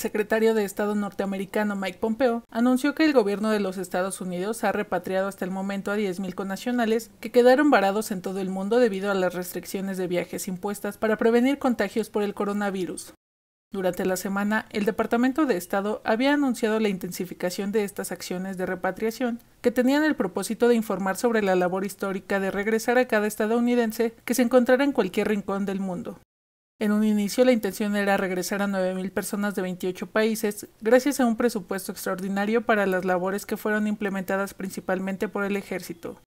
secretario de Estado norteamericano Mike Pompeo anunció que el gobierno de los Estados Unidos ha repatriado hasta el momento a 10.000 conacionales que quedaron varados en todo el mundo debido a las restricciones de viajes impuestas para prevenir contagios por el coronavirus. Durante la semana, el Departamento de Estado había anunciado la intensificación de estas acciones de repatriación, que tenían el propósito de informar sobre la labor histórica de regresar a cada estadounidense que se encontrara en cualquier rincón del mundo. En un inicio la intención era regresar a 9.000 personas de 28 países gracias a un presupuesto extraordinario para las labores que fueron implementadas principalmente por el ejército.